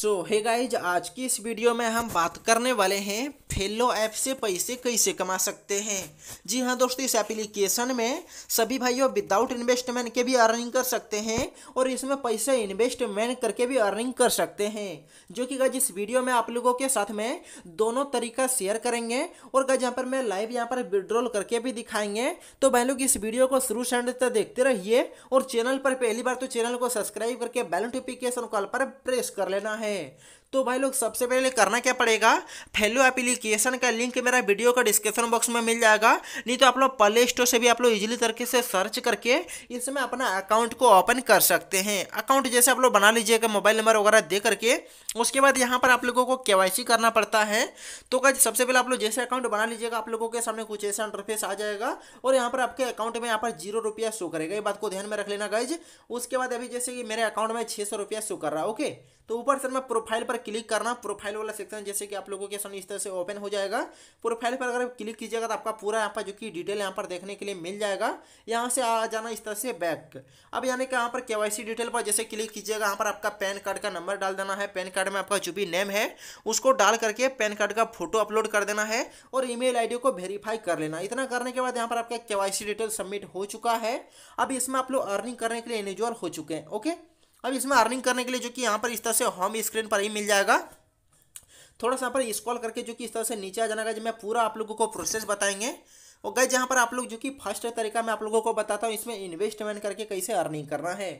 सो hey guys आज की इस वीडियो में हम बात करने वाले हैं फेलो ऐप से पैसे कैसे कमा सकते हैं जी हाँ दोस्तों इस एप्लीकेशन में सभी भाइयों विदाउट इन्वेस्टमेंट के भी अर्निंग कर सकते हैं और इसमें पैसे इन्वेस्टमेंट करके भी अर्निंग कर सकते हैं जो कि गज इस वीडियो में आप लोगों के साथ में दोनों तरीका शेयर करेंगे और गज यहाँ पर मैं लाइव यहाँ पर विड्रॉल करके भी दिखाएंगे तो भाई लोग इस वीडियो को शुरू से तक देखते रहिए और चैनल पर पहली बार तो चैनल को सब्सक्राइब करके बेल नोटिफिकेशन कॉल पर प्रेस कर लेना है तो भाई लोग सबसे पहले करना क्या पड़ेगा फेलो एप्लीकेशन का लिंक मेरा वीडियो का डिस्क्रिप्शन बॉक्स में मिल जाएगा नहीं तो आप लोग प्ले स्टोर से भी आप लोग इजिली तरीके से सर्च करके इसमें अपना अकाउंट को ओपन कर सकते हैं अकाउंट जैसे आप लोग बना लीजिएगा मोबाइल नंबर वगैरह दे करके उसके बाद यहाँ पर आप लोगों को के करना पड़ता है तो सबसे पहले आप लोग जैसे अकाउंट बना लीजिएगा आप लोगों के सामने कुछ ऐसा इंटरफेस आ जाएगा और यहाँ पर आपके अकाउंट में यहाँ पर जीरो रुपया शो करेगा ये बात को ध्यान में रख लेना गाइज उसके बाद अभी जैसे कि मेरे अकाउंट में छः सौ रुपया शो कर रहा है ओके तो ऊपर सर मैं प्रोफाइल पर क्लिक करना प्रोफाइल वाला सेक्शन जैसे कि आप लोगों के सामने इस तरह से ओपन हो जाएगा प्रोफाइल पर अगर क्लिक कीजिएगा तो आपका पूरा यहाँ पर जो कि डिटेल यहाँ पर देखने के लिए मिल जाएगा यहाँ से आ जाना इस तरह से बैक अब यानी कि यहाँ पर के डिटेल पर जैसे क्लिक कीजिएगा यहाँ पर आपका पैन कार्ड का नंबर डाल देना है पैन कार्ड में आपका जो भी नेम है उसको डाल करके पैन कार्ड का फोटो अपलोड कर देना है और ईमेल मेल को वेरीफाई कर लेना इतना करने के बाद यहाँ पर आपका के डिटेल सबमिट हो चुका है अब इसमें आप लोग अर्निंग करने के लिए एलिजिबल हो चुके हैं ओके अब इसमें अर्निंग करने के लिए जो कि यहाँ पर इस तरह से होम स्क्रीन पर ही मिल जाएगा थोड़ा सा यहाँ पर स्क्रॉल करके जो कि इस तरह से नीचे आ जाना मैं पूरा आप लोगों को प्रोसेस बताएंगे और गए जहाँ पर आप लोग जो कि फर्स्ट तरीका मैं आप लोगों को बताता हूँ इसमें इन्वेस्टमेंट करके कैसे अर्निंग करना है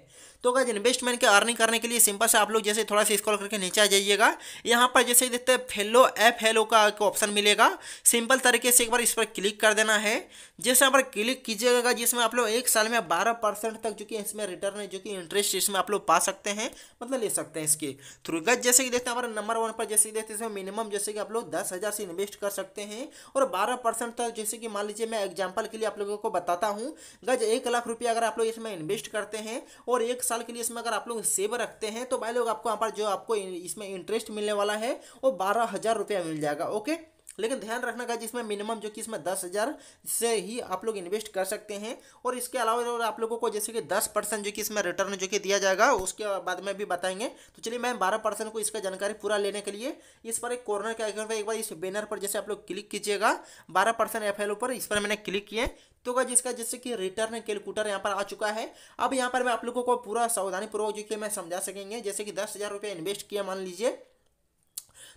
तो गए इन्वेस्टमेंट के अर्निंग करने के लिए सिंपल से आप लोग जैसे थोड़ा सा स्कॉल करके नीचे आ जाइएगा यहाँ पर जैसे देखते हैं फेलो एफ हेलो का ऑप्शन मिलेगा सिंपल तरीके से एक बार इस पर क्लिक कर देना है जैसे यहाँ पर क्लिक कीजिएगा जिसमें आप लोग एक साल में बारह परसेंट तक जो कि इसमें रिटर्न है जो कि इंटरेस्ट इसमें आप लोग पा सकते हैं मतलब ले सकते हैं इसके थ्रू गज जैसे कि देखते हैं हमारा नंबर वन पर जैसे देखते हैं इसमें मिनिमम जैसे कि आप लोग दस हज़ार से इन्वेस्ट कर सकते हैं और बारह परसेंट तक जैसे कि मान मान लीजिए मैं एग्जाम्पल के लिए आप लोगों को बताता हूँ गज एक लाख रुपया अगर आप लोग इसमें इन्वेस्ट करते हैं और एक साल के लिए इसमें अगर आप लोग सेव रखते हैं तो भाई लोग आपको यहाँ पर जो आपको इसमें इंटरेस्ट मिलने वाला है वो बारह हज़ार रुपया मिल जाएगा ओके लेकिन ध्यान रखना का जिसमें मिनिमम जो कि इसमें दस हज़ार से ही आप लोग इन्वेस्ट कर सकते हैं और इसके अलावा और आप लोगों को जैसे कि दस परसेंट जो कि इसमें रिटर्न जो कि दिया जाएगा उसके बाद में भी बताएंगे तो चलिए मैम बारह परसेंट को इसका जानकारी पूरा लेने के लिए इस पर एक कॉर्नर के आइकन पर एक बार इस बैनर पर जैसे आप लोग क्लिक कीजिएगा बारह परसेंट एफ पर इस पर मैंने क्लिक किए तो का जिसका जैसे कि रिटर्न कैलकुलेटर यहाँ पर आ चुका है अब यहाँ पर मैं आप लोगों को पूरा सावधानी पूर्वक जो कि मैं समझा सकेंगे जैसे कि दस हज़ार रुपये इन्वेस्ट किया मान लीजिए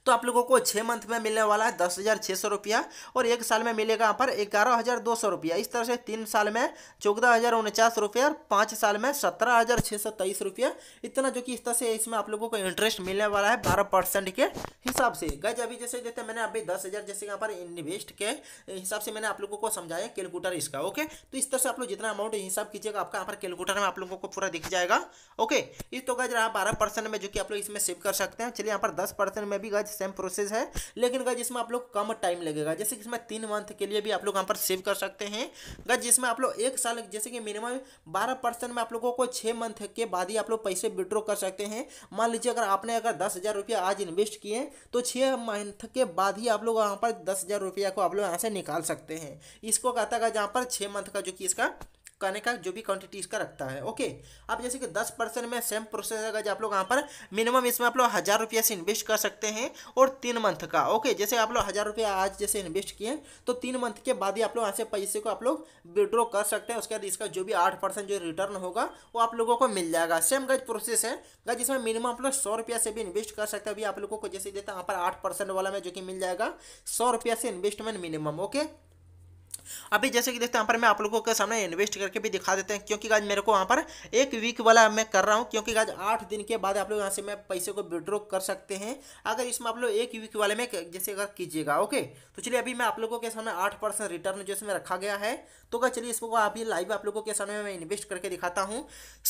तो आप लोगों को छः मंथ में मिलने वाला है दस हज़ार छः सौ रुपया और एक साल में मिलेगा यहाँ पर ग्यारह हज़ार दो सौ रुपया इस तरह से तीन साल में चौदह हज़ार उनचास रुपया और पाँच साल में सत्रह हज़ार छः सौ तेईस रुपया इतना जो कि इस तरह से इसमें आप लोगों को इंटरेस्ट मिलने वाला है बारह परसेंट के हिसाब से गज अभी जैसे जैसे मैंने अभी दस हज़ार जैसे यहाँ पर इन्वेस्ट के हिसाब से मैंने आप लोगों को समझाया कैलकुलेटर इसका ओके तो इस तरह से आप लोग जितना अमाउंट हिसाब कीजिएगा आपका यहाँ पर कैलकुलेटर में आप लोगों को पूरा दिख जाएगा ओके इस तो गज रहा बारह परसेंट में जो कि आप लोग इसमें सेव कर सकते हैं चलिए यहाँ पर दस परसेंट में भी गज मंथ सेम प्रोसेस है लेकिन गज इसमें आप लोग कम टाइम लगेगा जैसे कि इसमें तीन मंथ के लिए भी आप लोग यहाँ पर सेव कर सकते हैं गज जिसमें आप लोग एक साल जैसे कि मिनिमम बारह परसेंट में आप लोगों को छः मंथ के बाद ही आप लोग पैसे विड्रॉ कर सकते हैं मान लीजिए अगर आपने अगर दस आज इन्वेस्ट किए तो छः मंथ के बाद ही आप लोग यहाँ पर दस को आप लोग यहाँ से निकाल सकते हैं इसको कहता है जहाँ पर छः मंथ का जो कि इसका करने का जो भी क्वांटिटी इसका रखता है ओके अब जैसे कि दस परसेंट में सेम प्रोसेस है आप लोग यहाँ पर मिनिमम इसमें आप लोग हज़ार रुपया से इन्वेस्ट कर सकते हैं और तीन मंथ का ओके जैसे आप लोग हज़ार रुपया आज जैसे इन्वेस्ट किए तो तीन मंथ के बाद ही आप लोग यहाँ से पैसे को आप लोग विड्रॉ कर सकते हैं उसके बाद इसका जो भी आठ परसेंट जो रिटर्न होगा वो आप लोगों को मिल जाएगा सेम गज प्रोसेस है गज इसमें मिनिमम आप लोग सौ रुपया से भी इन्वेस्ट कर सकते हैं अभी आप लोगों को जैसे देता है यहाँ पर आठ परसेंट वाला में जो कि मिल जाएगा सौ रुपया से इन्वेस्टमेंट मिनिमम ओके अभी जैसे कि देखते हैं यहाँ पर मैं आप लोगों के सामने इन्वेस्ट करके भी दिखा देते हैं क्योंकि आज मेरे को वहाँ पर एक वीक वाला मैं कर रहा हूँ क्योंकि आज आठ दिन के बाद आप लोग यहाँ से मैं पैसे को विड्रॉ कर सकते हैं अगर इसमें आप लोग एक वीक वाले में जैसे अगर कीजिएगा ओके तो चलिए अभी मैं आप लोगों के सामने आठ परसेंट रिटर्न जो इसमें रखा गया है तो क्या चलिए इसको अभी लाइव आप लोगों के सामने मैं इन्वेस्ट करके दिखाता हूँ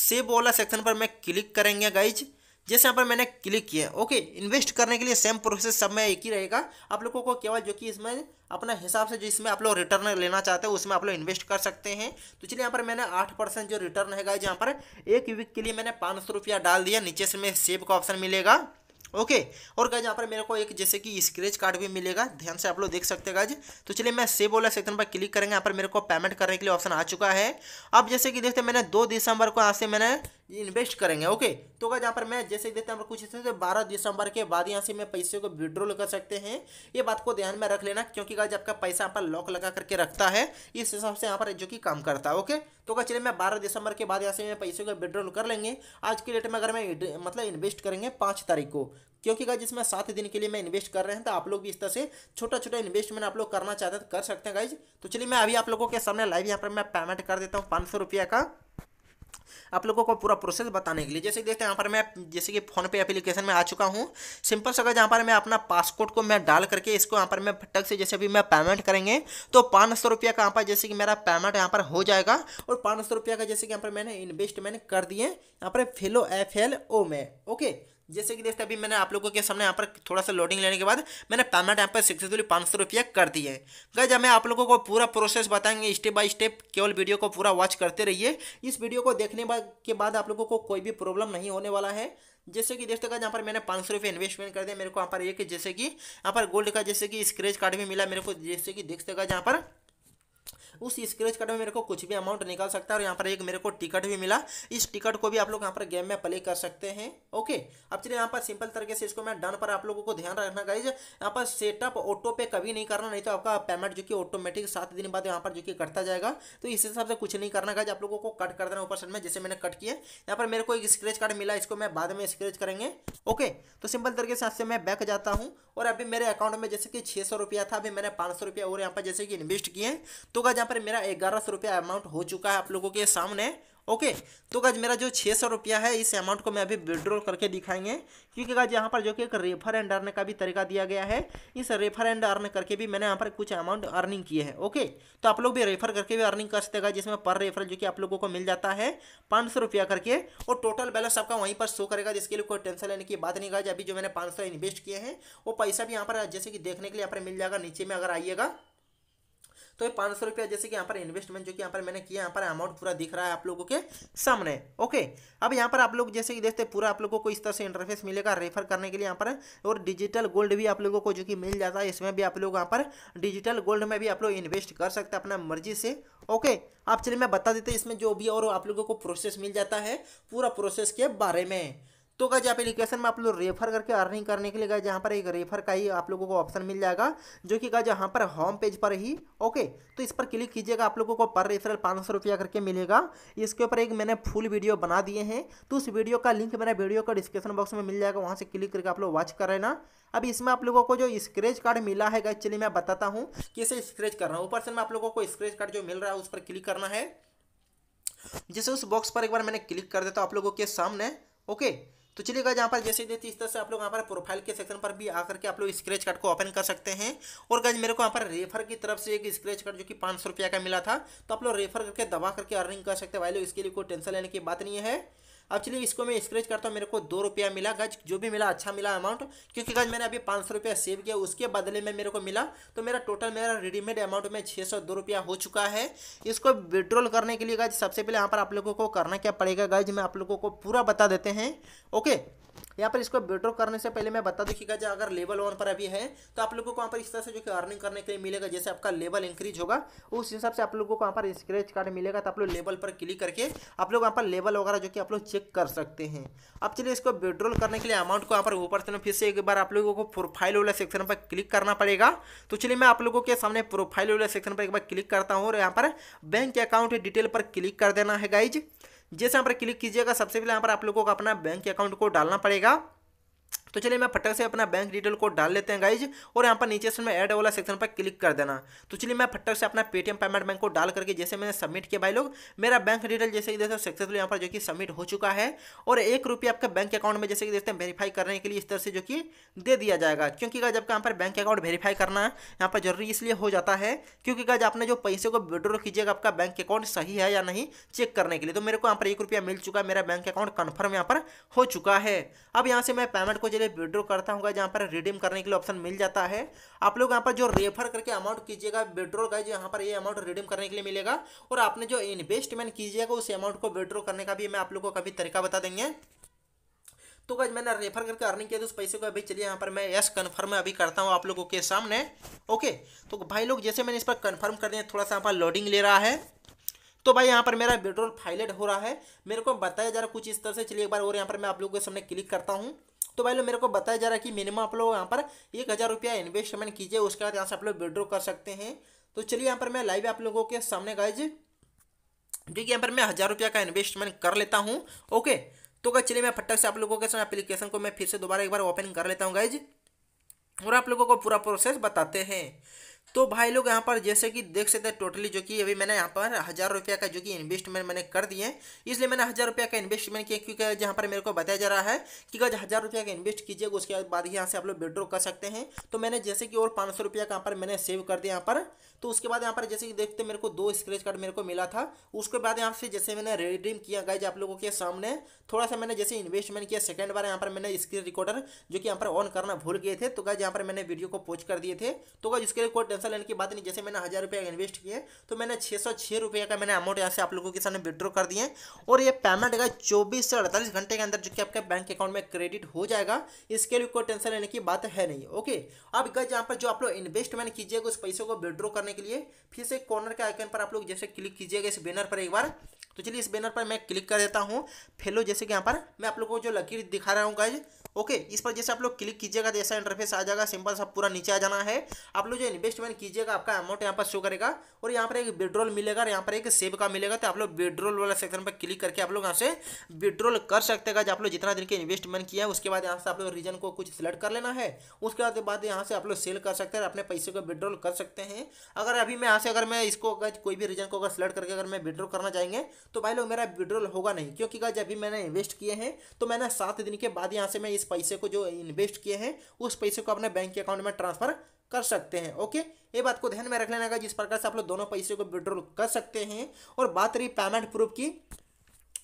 सेब वाला सेक्शन पर मैं क्लिक करेंगे गाइज जैसे यहाँ पर मैंने क्लिक किया ओके इन्वेस्ट करने के लिए सेम प्रोसेस सब में एक ही रहेगा आप लोगों को केवल जो कि इसमें अपना हिसाब से जो इसमें आप लोग रिटर्न लेना चाहते हो उसमें आप लोग इन्वेस्ट कर सकते हैं तो चलिए यहाँ पर मैंने आठ परसेंट जो रिटर्न है यहाँ पर एक वीक के लिए मैंने पाँच सौ रुपया डाल दिया नीचे से मैं सेव का ऑप्शन मिलेगा ओके और गाइज यहाँ पर मेरे को एक जैसे कि स्क्रेच कार्ड भी मिलेगा ध्यान से आप लोग देख सकते हैं गाइज तो चलिए मैं सेव वाला सेक्शन पर क्लिक करेंगे यहाँ पर मेरे को पेमेंट करने के लिए ऑप्शन आ चुका है अब जैसे कि देखते मैंने दो दिसंबर को यहाँ से मैंने इन्वेस्ट करेंगे ओके तो अगर यहाँ पर मैं जैसे देते हैं कुछ तो बारह दिसंबर के बाद यहाँ से मैं पैसे को विड्रॉल कर सकते हैं ये बात को ध्यान में रख लेना क्योंकि अगर आपका पैसा यहाँ पर लॉक लगा करके रखता है इस हिसाब से यहाँ पर जो कि काम करता है ओके तो अगर चलिए मैं बारह दिसंबर के बाद यहाँ से मैं पैसे को विड्रॉल कर लेंगे आज के डेट में अगर मैं मतलब इन्वेस्ट करेंगे पाँच तारीख को क्योंकि गाइज इसमें सात दिन के लिए मैं इन्वेस्ट कर रहे हैं तो आप लोग भी इस तरह से छोटा छोटा इन्वेस्टमेंट आप लोग करना चाहते हैं तो कर सकते हैं गाइज तो चलिए मैं अभी आप लोगों के सामने लाइव यहाँ पर मैं पेमेंट कर देता हूँ पाँच सौ रुपया का आप लोगों को पूरा प्रोसेस बताने के लिए जैसे देखते हैं यहाँ पर मैं जैसे कि फोन पे एप्लीकेशन में आ चुका हूँ सिंपल सा जहाँ पर मैं अपना पासपोर्ट को मैं डाल करके इसको यहाँ पर मैं भटक से जैसे अभी मैं पेमेंट करेंगे तो पाँच सौ रुपया का यहाँ पर जैसे कि मेरा पेमेंट यहाँ पर हो जाएगा और पाँच सौ रुपया का जैसे कि यहाँ पर मैंने इन्वेस्टमेंट कर दिए यहाँ पर फेलो एफ एल ओ में ओके जैसे कि दोस्तों अभी मैंने आप लोगों के सामने यहाँ पर थोड़ा सा लोडिंग लेने के बाद मैंने पेमेंट यहाँ पर सक्सेसफुली पाँच सौ रुपया कर दी है जब मैं आप लोगों को पूरा प्रोसेस बताएंगे स्टेप बाय स्टेप केवल वीडियो को पूरा वॉच करते रहिए इस वीडियो को देखने के बाद आप लोगों को कोई भी प्रॉब्लम नहीं होने वाला है जैसे कि दोस्तों का यहाँ पर मैंने पाँच सौ रुपये इन्वेस्टमेंट कर दिया मेरे को यहाँ पर एक जैसे कि यहाँ पर गोल्ड का जैसे कि स्क्रेच कार्ड भी मिला मेरे को जैसे कि देख सका यहाँ पर उस स्क्रेच कार्ड में मेरे को कुछ भी अमाउंट निकाल सकता है और यहाँ पर एक मेरे को टिकट भी मिला इस टिकट को भी आप लोग यहाँ पर गेम में प्ले कर सकते हैं ओके अब चलिए यहाँ पर सिंपल तरीके से इसको मैं डन पर आप लोगों को ध्यान रखना गाइज यहाँ पर सेटअप ऑटो पे कभी नहीं करना नहीं तो आपका पेमेंट जो कि ऑटोमेटिक सात दिन बाद यहाँ पर जो कि कटता जाएगा तो इस हिसाब से कुछ नहीं करना गाइज आप लोगों को कट कर देना ऊपर साइड में जैसे मैंने कट किया यहाँ पर मेरे को एक स्क्रेच कार्ड मिला इसको मैं बाद में स्क्रेच करेंगे ओके तो सिंपल तरीके से आपसे मैं बैक जाता हूँ और अभी मेरे अकाउंट में जैसे कि छः सौ रुपया था अभी मैंने पाँच सौ रुपया और यहाँ पर जैसे कि इन्वेस्ट किए तो गाइज पर मेरा ग्यारह सौ रुपया अमाउंट हो चुका है आप लोगों के सामने ओके तो गज मेरा जो छः सौ रुपया है इस अमाउंट को मैं अभी विड्रॉल करके दिखाएंगे क्योंकि गज यहाँ पर जो कि एक रेफर एंड अर्न का भी तरीका दिया गया है इस रेफर एंड अर्न करके भी मैंने यहाँ पर कुछ अमाउंट अर्निंग किए हैं ओके तो आप लोग भी रेफर करके भी अर्निंग कर सकते हैं जिसमें पर रेफर जो कि आप लोगों को मिल जाता है पाँच सौ रुपया करके और टोटल बैलेंस आपका वहीं पर शो करेगा जिसके लिए कोई टेंशन लेने की बात नहीं गज अभी जो मैंने पाँच सौ इन्वेस्ट किए हैं वो पैसा भी यहाँ पर जैसे कि देखने के लिए यहाँ पर मिल जाएगा नीचे में अगर आइएगा तो ये पाँच सौ रुपया जैसे कि यहाँ पर इन्वेस्टमेंट जो कि यहाँ पर मैंने किया यहाँ पर अमाउंट पूरा दिख रहा है आप लोगों के सामने ओके अब यहाँ पर आप लोग जैसे कि देखते पूरा आप लोगों को इस तरह से इंटरफेस मिलेगा रेफर करने के लिए यहाँ पर और डिजिटल गोल्ड भी आप लोगों को जो कि मिल जाता है इसमें भी आप लोग यहाँ पर डिजिटल गोल्ड में भी आप लोग इन्वेस्ट कर सकते हैं अपना मर्जी से ओके आप चलिए मैं बता देते इसमें जो भी और आप लोगों को प्रोसेस मिल जाता है पूरा प्रोसेस के बारे में तो गाइज एप्लीकेशन में आप लोग रेफर करके अर्निंग करने के लिए गाइज यहाँ पर एक रेफर का ही आप लोगों को ऑप्शन मिल जाएगा जो कि गाइज यहाँ पर होम पेज पर ही ओके तो इस पर क्लिक कीजिएगा आप लोगों को पर रेफरल पाँच सौ रुपया करके मिलेगा इसके ऊपर एक मैंने फुल वीडियो बना दिए हैं तो उस वीडियो का लिंक मेरा वीडियो का डिस्क्रिप्शन बॉक्स में मिल जाएगा वहाँ से क्लिक करके आप लोग वॉच कर लेना अब इसमें आप लोगों को जो स्क्रेच कार्ड मिला है गाइज चलिए मैं बताता हूँ कैसे स्क्रेच करना हूँ ऊपर से मैं आप लोगों को स्क्रेच कार्ड जो मिल रहा है उस पर क्लिक करना है जैसे उस बॉक्स पर एक बार मैंने क्लिक कर देता हूँ तो आप लोगों के सामने ओके तो चलिएगा यहाँ पर जैसे देती इस तरह से आप लोग यहाँ पर प्रोफाइल के सेक्शन पर भी आकर के आप लोग स्क्रेच कार्ड को ओपन कर सकते हैं और गज मेरे को यहाँ पर रेफर की तरफ से एक स्क्रेच कार्ड जो कि पाँच सौ रुपया का मिला था तो आप लोग रेफर करके दबा करके अर्निंग कर सकते हैं भाई लोग इसके लिए कोई टेंशन लेने की बात नहीं है अब चलिए इसको मैं स्क्रेच करता हूँ मेरे को दो रुपया मिला गज जो भी मिला अच्छा मिला अमाउंट क्योंकि गज मैंने अभी पाँच सौ रुपया सेव किया उसके बदले में मेरे को मिला तो मेरा टोटल मेरा रेडीमेड अमाउंट में छः सौ दो रुपया हो चुका है इसको विड्रॉल करने के लिए गज सबसे पहले यहाँ पर आप लोगों को करना क्या पड़ेगा गज मैं आप लोगों को पूरा बता देते हैं ओके यहाँ पर इसको विड्रॉ करने से पहले मैं बता देखिएगा गज अगर लेवल वन पर अभी है तो आप लोगों को वहाँ पर इस तरह से जो कि अर्निंग करने के लिए मिलेगा जैसे आपका लेवल इंक्रीज होगा उस हिसाब से आप लोगों को वहाँ पर स्क्रेच कार्ड मिलेगा तो आप लोग लेवल पर क्लिक करके आप लोग वहाँ पर लेवल वगैरह जो कि आप लोग चेक चेक कर सकते हैं अब चलिए इसको विड्रॉल करने के लिए अमाउंट को यहाँ पर ऊपर से फिर से एक बार आप लोगों को प्रोफाइल वाला सेक्शन पर क्लिक करना पड़ेगा तो चलिए मैं आप लोगों के सामने प्रोफाइल वाला सेक्शन पर एक बार क्लिक करता हूँ और यहाँ पर बैंक अकाउंट डिटेल पर क्लिक कर देना है गाइज जैसे यहाँ पर क्लिक कीजिएगा सबसे पहले यहाँ पर आप लोगों को अपना बैंक अकाउंट को डालना पड़ेगा तो चलिए मैं फटक से अपना बैंक डिटेल कोड डाल लेते हैं गाइज और यहाँ पर नीचे से मैं ऐड वाला सेक्शन पर क्लिक कर देना तो चलिए मैं फटक से अपना पेटीएम पेमेंट बैंक को डाल करके जैसे मैंने सबमिट किया भाई लोग मेरा बैंक डिटेल जैसे कि हैं सक्सेसफुल यहाँ पर जो कि सबमिट हो चुका है और एक रुपया आपका बैंक अकाउंट में जैसे कि हैं वेरीफाई करने के लिए इस तरह से जो कि दे दिया जाएगा क्योंकि गाज आपका यहाँ पर बैंक अकाउंट वेरीफाई करना यहाँ पर जरूरी इसलिए हो जाता है क्योंकि गाज आपने जो पैसे को विड्रॉ कीजिएगा आपका बैंक अकाउंट सही है या नहीं चेक करने के लिए तो मेरे को यहाँ पर एक रुपया मिल चुका है मेरा बैंक अकाउंट कन्फर्म यहाँ पर हो चुका है अब यहाँ से मैं पेमेंट को लिए विड्रो करता हूँ जहाँ पर रिडीम करने के लिए ऑप्शन मिल जाता है आप लोग यहाँ पर जो रेफर करके अमाउंट कीजिएगा विड्रो का यहाँ पर ये अमाउंट रिडीम करने के लिए मिलेगा और आपने जो इन्वेस्टमेंट कीजिएगा उस अमाउंट को विड्रो करने का भी मैं आप लोग को कभी तरीका बता देंगे तो गज मैंने रेफर करके अर्निंग किया तो उस पैसे को अभी चलिए यहाँ पर मैं यस कन्फर्म अभी करता हूँ आप लोगों के सामने ओके तो भाई लोग जैसे मैंने इस पर कन्फर्म कर दिया थोड़ा सा यहाँ पर लोडिंग ले रहा है तो भाई यहाँ पर मेरा विड्रोल फाइलेट हो रहा है मेरे को बताया जा रहा कुछ इस तरह से चलिए एक बार और यहाँ पर मैं आप लोगों के सामने क्लिक करता हूँ तो भाई लोग मेरे को बताया जा रहा है कि मिनिमम आप लोग यहाँ पर एक हज़ार रुपया इन्वेस्टमेंट कीजिए उसके बाद यहाँ से आप लोग विड्रॉ कर सकते हैं तो चलिए यहाँ पर मैं लाइव आप लोगों के सामने गाइज क्योंकि यहाँ पर मैं हज़ार रुपया का इन्वेस्टमेंट कर लेता हूँ ओके तो क्या चलिए मैं फटक से आप लोगों के सामने अप्लीकेशन को मैं फिर से दोबारा एक बार ओपन कर लेता हूँ गाइज और आप लोगों को पूरा प्रोसेस बताते हैं तो भाई लोग यहाँ पर जैसे कि देख सकते हैं टोटली जो कि अभी मैंने यहाँ पर हज़ार रुपया का जो कि इन्वेस्टमेंट मैंने कर दिए इसलिए मैंने हज़ार रुपया का इन्वेस्टमेंट किया क्योंकि जहाँ पर मेरे को बताया जा रहा है कि अगर हज़ार रुपया का इन्वेस्ट कीजिएगा उसके बाद ही यहाँ से आप लोग विड्रॉ कर सकते हैं तो मैंने जैसे कि और पाँच सौ रुपया का यहाँ पर मैंने सेव कर दिया यहाँ पर तो उसके बाद यहाँ पर जैसे कि देखते मेरे को दो स्क्रेच कार्ड मेरे को मिला था उसके बाद यहाँ से जैसे मैंने रिडीम किया गाइज आप लोगों के सामने थोड़ा सा मैंने जैसे इन्वेस्टमेंट किया सेकेंड बार यहाँ पर मैंने स्क्रीन रिकॉर्डर जो कि यहाँ पर ऑन करना भूल गए थे तो गाइज यहाँ पर मैंने वीडियो को पोस्ट कर दिए थे तो गाइज उसके रिकॉर्ड टेंशन लेने की बात नहीं जैसे मैंने हज़ार रुपये इन्वेस्ट किए तो मैंने छः सौ छः रुपये का मैंने अमाउंट यहाँ से आप लोगों के सामने विड्रॉ कर दिए और ये पेमेंट का चौबीस से अड़तालीस घंटे के अंदर जो कि आपके बैंक अकाउंट में क्रेडिट हो जाएगा इसके लिए कोई टेंशन लेने की बात है नहीं ओके अब गज यहाँ पर जो आप लोग इन्वेस्टमेंट कीजिएगा उस पैसे को विड्रॉ करने के लिए फिर से कॉर्नर के आइकन पर आप लोग जैसे क्लिक कीजिएगा इस बैनर पर एक बार तो चलिए इस बैनर पर मैं क्लिक कर देता हूँ फेलो जैसे कि यहाँ पर मैं आप लोगों को जो लकीर दिखा रहा हूँ गाइज ओके okay, इस पर जैसे आप लोग क्लिक कीजिएगा जैसा तो इंटरफेस आ जाएगा सिंपल सब पूरा नीचे आ जाना है आप लोग जो इन्वेस्टमेंट कीजिएगा आपका अमाउंट यहाँ पर शो करेगा और यहाँ पर एक विड्रॉल मिलेगा और यहाँ पर एक सेव का मिलेगा तो आप लोग विड्रॉल वाला सेक्शन पर क्लिक करके आप लोग यहाँ से विड्रॉल कर सकते हैं आप लोग जितना दिन के इन्वेस्टमेंट किया है उसके बाद यहाँ से आप लोग रीजन को कुछ सिलेक्ट कर लेना है उसके बाद यहाँ से आप लोग सेल कर सकते हैं अपने पैसे को विड्रॉल कर सकते हैं अगर अभी मैं यहाँ से अगर मैं इसको अगर कोई भी रीजन को अगर सिलेक्ट करके अगर मैं विड्रॉल करना चाहेंगे तो भाई लोग मेरा विड्रॉल होगा नहीं क्योंकि अभी मैंने इन्वेस्ट किए हैं तो मैंने सात दिन के बाद यहाँ से मैं इस पैसे को जो इन्वेस्ट किए हैं उस पैसे को अपने बैंक के अकाउंट में ट्रांसफर कर सकते हैं ओके ये बात को ध्यान में रख लेना जिस प्रकार से आप लोग दोनों पैसे को विड्रॉल कर सकते हैं और बात रही पेमेंट प्रूफ की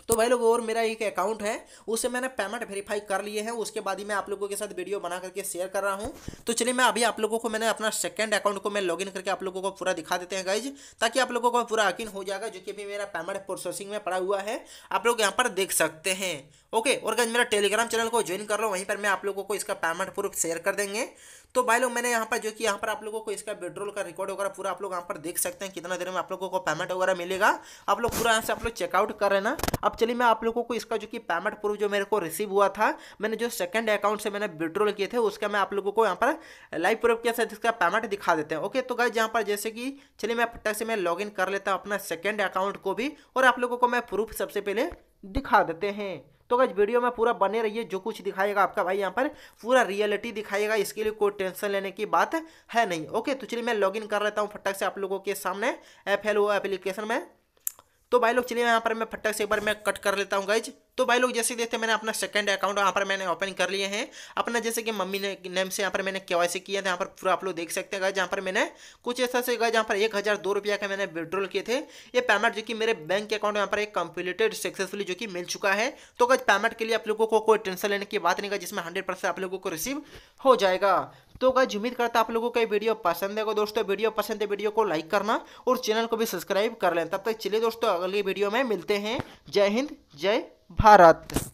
तो भाई लोग और मेरा एक अकाउंट है उसे मैंने पेमेंट वेरीफाई कर लिए हैं उसके बाद ही मैं आप लोगों के साथ वीडियो बना करके शेयर कर रहा हूँ तो चलिए मैं अभी आप लोगों को मैंने अपना सेकेंड अकाउंट को मैं लॉगिन करके आप लोगों को पूरा दिखा देते हैं गाइज ताकि आप लोगों को पूरा यकीन हो जाएगा जो कि अभी मेरा पेमेंट प्रोसेसिंग में पड़ा हुआ है आप लोग यहाँ पर देख सकते हैं ओके और गाइज मेरा टेलीग्राम चैनल को ज्वाइन कर लो वहीं पर मैं आप लोगों को इसका पेमेंट प्रूफ शेयर कर देंगे तो भाई लोग मैंने यहाँ पर जो कि यहाँ पर आप लोगों को इसका विड्रोल का रिकॉर्ड वगैरह पूरा आप लोग यहाँ पर देख सकते हैं कितना देर में आप लोगों को पेमेंट वगैरह मिलेगा आप लोग पूरा यहाँ से आप लोग चेकआउट कर रहे ना अब चलिए मैं आप लोगों को इसका जो कि पेमेंट प्रूफ जो मेरे को रिसीव हुआ था मैंने जो सेकंड अकाउंट से मैंने विड्रॉल किए थे उसका मैं आप लोगों को यहाँ पर लाइव प्रूफ के साथ इसका पेमेंट दिखा देते हैं ओके तो गाइज यहाँ पर जैसे कि चलिए मैं फटक से मैं लॉग कर लेता हूँ अपना सेकेंड अकाउंट को भी और आप लोगों को मैं प्रूफ सबसे पहले दिखा देते हैं तो गज वीडियो में पूरा बने रहिए जो कुछ दिखाएगा आपका भाई यहाँ पर पूरा रियलिटी दिखाएगा इसके लिए कोई टेंशन लेने की बात है नहीं ओके तो चलिए मैं लॉगिन कर लेता हूँ फटक से आप लोगों के सामने एफ एल ओ एप्लीकेशन में तो भाई लोग चलिए यहाँ पर मैं फटक से एक बार मैं कट कर लेता हूँ गाइज तो भाई लोग जैसे देखते मैंने अपना सेकंड अकाउंट यहाँ पर मैंने ओपन कर लिए हैं अपना जैसे कि मम्मी ने नेम से यहाँ पर मैंने के किया था यहाँ पर पूरा आप लोग देख सकते हैं जहाँ पर मैंने कुछ ऐसा से गए जहाँ पर एक हज़ार दो रुपया का मैंने विड्रॉल किए थे ये पेमेंट जो कि मेरे बैंक अकाउंट यहाँ पर एक कंप्लीटेड सक्सेसफुली जो कि मिल चुका है तो गाइज पेमेंट के लिए आप लोगों को कोई टेंशन लेने की बात नहीं का जिसमें हंड्रेड परसेंट आप लोगों को रिसीव हो जाएगा तो गाइज उम्मीद करता आप लोगों को ये वीडियो पसंद है दोस्तों वीडियो पसंद है वीडियो को लाइक करना और चैनल को भी सब्सक्राइब कर लें तब तक चलिए दोस्तों अगली वीडियो में मिलते हैं जय हिंद जय भारत